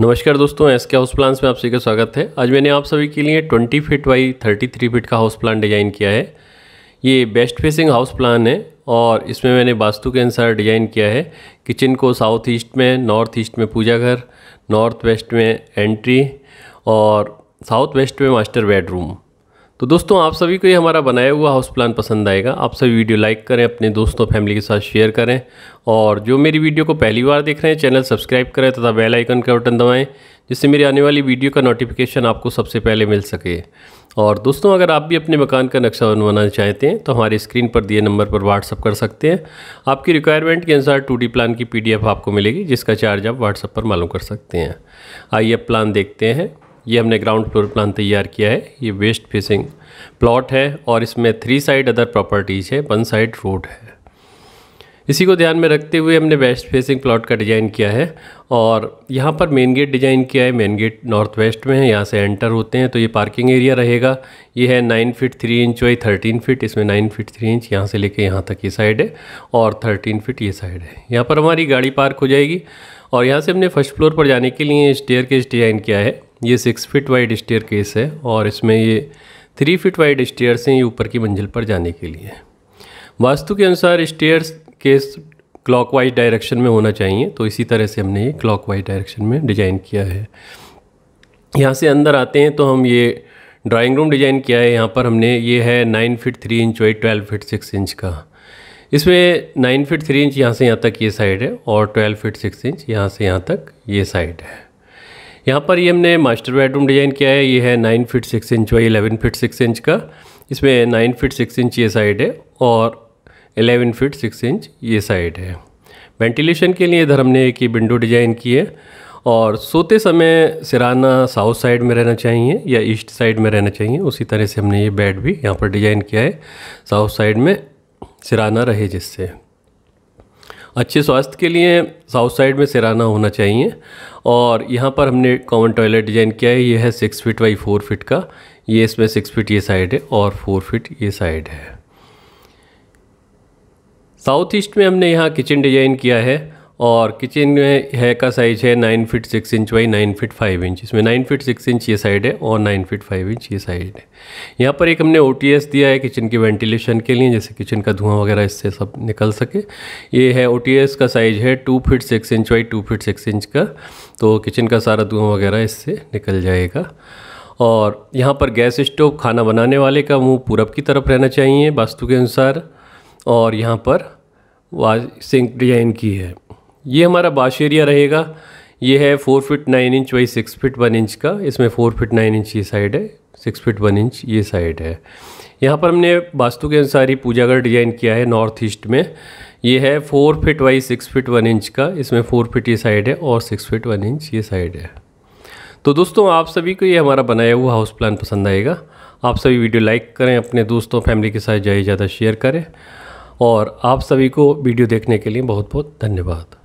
नमस्कार दोस्तों एस के हाउस प्लान्स में आप सभी का स्वागत है आज मैंने आप सभी के लिए 20 फीट बाई 33 फीट का हाउस प्लान डिज़ाइन किया है ये बेस्ट फेसिंग हाउस प्लान है और इसमें मैंने वास्तु के अनुसार डिज़ाइन किया है किचन को साउथ ईस्ट में नॉर्थ ईस्ट में पूजा घर नॉर्थ वेस्ट में एंट्री और साउथ वेस्ट में मास्टर बेडरूम तो दोस्तों आप सभी को ये हमारा बनाया हुआ हाउस प्लान पसंद आएगा आप सभी वीडियो लाइक करें अपने दोस्तों फैमिली के साथ शेयर करें और जो मेरी वीडियो को पहली बार देख रहे हैं चैनल सब्सक्राइब करें तथा बेल आइकन का बटन दबाएं जिससे मेरी आने वाली वीडियो का नोटिफिकेशन आपको सबसे पहले मिल सके और दोस्तों अगर आप भी अपने मकान का नक्शा बनवाना चाहते हैं तो हमारे स्क्रीन पर दिए नंबर पर व्हाट्सअप कर सकते हैं आपकी रिक्वायरमेंट के अनुसार टू प्लान की पी आपको मिलेगी जिसका चार्ज आप व्हाट्सअप पर मालूम कर सकते हैं आइए प्लान देखते हैं ये हमने ग्राउंड फ्लोर प्लान तैयार किया है ये वेस्ट फेसिंग प्लॉट है और इसमें थ्री साइड अदर प्रॉपर्टीज़ है वन साइड रोड है इसी को ध्यान में रखते हुए हमने वेस्ट फेसिंग प्लॉट का डिज़ाइन किया है और यहाँ पर मेन गेट डिज़ाइन किया है मेन गेट नॉर्थ वेस्ट में है यहाँ से एंटर होते हैं तो ये पार्किंग एरिया रहेगा ये है nine feet three inch by thirteen feet इसमें नाइन फिट थ्री इंच यहाँ से लेके यहाँ तक ये साइड है और थर्टीन फिट ये साइड है यहाँ पर हमारी गाड़ी पार्क हो जाएगी और यहाँ से हमने फर्स्ट फ्लोर पर जाने के लिए स्टेयर केस डिज़ाइन किया है ये six feet wide staircase है और इसमें ये थ्री फिट वाइड स्टेयर्स हैं ये ऊपर की मंजिल पर जाने के लिए वास्तु के अनुसार स्टेयर्स केस क्लॉकवाइज डायरेक्शन में होना चाहिए तो इसी तरह से हमने ये क्लॉकवाइज डायरेक्शन में डिज़ाइन किया है यहाँ से अंदर आते हैं तो हम ये ड्राइंग रूम डिज़ाइन किया है यहाँ पर हमने ये है nine feet three inch wide twelve feet six inch का इसमें नाइन फिट थ्री इंच यहाँ से यहाँ तक ये साइड है और ट्वेल्व फिट सिक्स इंच यहाँ से यहाँ तक ये साइड है यहाँ पर ये हमने मास्टर बेडरूम डिज़ाइन किया है ये है nine feet six inch by eleven feet six inch का इसमें नाइन फ़िट सिक्स इंच ये साइड है और एलेवन फिट सिक्स इंच ये साइड है वेंटिलेशन के लिए इधर हमने एक ही विंडो डिज़ाइन की है और सोते समय सिराना साउथ साइड में रहना चाहिए या ईस्ट साइड में रहना चाहिए उसी तरह से हमने ये बेड भी यहाँ पर डिज़ाइन किया है साउथ साइड में सिराना रहे जिससे अच्छे स्वास्थ्य के लिए साउथ साइड में सिराना होना चाहिए और यहाँ पर हमने कॉमन टॉयलेट डिज़ाइन किया है ये है six feet by four feet का ये इसमें सिक्स फिट ये साइड है और फोर फिट ये साइड है साउथ ईस्ट में हमने यहाँ किचन डिज़ाइन किया है और किचन में है का साइज है nine feet six inch by nine feet five inch इसमें नाइन फ़िट सिक्स इंच ये साइड है और नाइन फिट फाइव इंच ये साइड है यहाँ पर एक हमने ओ दिया है किचन के वेंटिलेशन के लिए जैसे किचन का धुआं वगैरह इससे सब निकल सके ये है ओ का साइज है two feet six inch by two feet six inch का तो किचन का सारा धुआँ वगैरह इससे निकल जाएगा और यहाँ पर गैस स्टोव खाना बनाने वाले का मुँह पूरब की तरफ रहना चाहिए वास्तु के अनुसार और यहाँ पर सिंक डिजाइन की है ये हमारा बाश एरिया रहेगा ये है four feet nine inch by six feet one inch का इसमें फोर फिट नाइन इंच ये साइड है सिक्स फिट वन इंच ये साइड है यहाँ पर हमने वास्तु के अनुसार ही पूजा घर डिज़ाइन किया है नॉर्थ ईस्ट में ये है four feet by six feet one inch का इसमें फोर फिट ये साइड है और सिक्स फिट वन इंच ये साइड है तो दोस्तों आप सभी को ये हमारा बनाया हुआ हाउस प्लान पसंद आएगा आप सभी वीडियो लाइक करें अपने दोस्तों फैमिली के साथ ज़्यादा ज़्यादा शेयर करें और आप सभी को वीडियो देखने के लिए बहुत बहुत धन्यवाद